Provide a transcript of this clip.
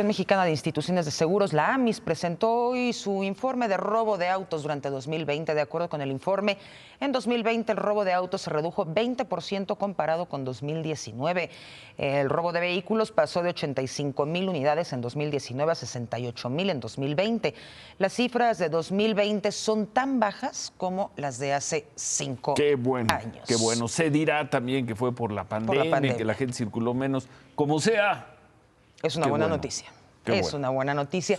la Mexicana de Instituciones de Seguros, la AMIS, presentó hoy su informe de robo de autos durante 2020. De acuerdo con el informe, en 2020 el robo de autos se redujo 20% comparado con 2019. El robo de vehículos pasó de 85 mil unidades en 2019 a 68 mil en 2020. Las cifras de 2020 son tan bajas como las de hace cinco qué bueno, Qué bueno. Se dirá también que fue por la pandemia, por que la gente circuló menos. Como sea, es una buena noticia. es una buena noticia.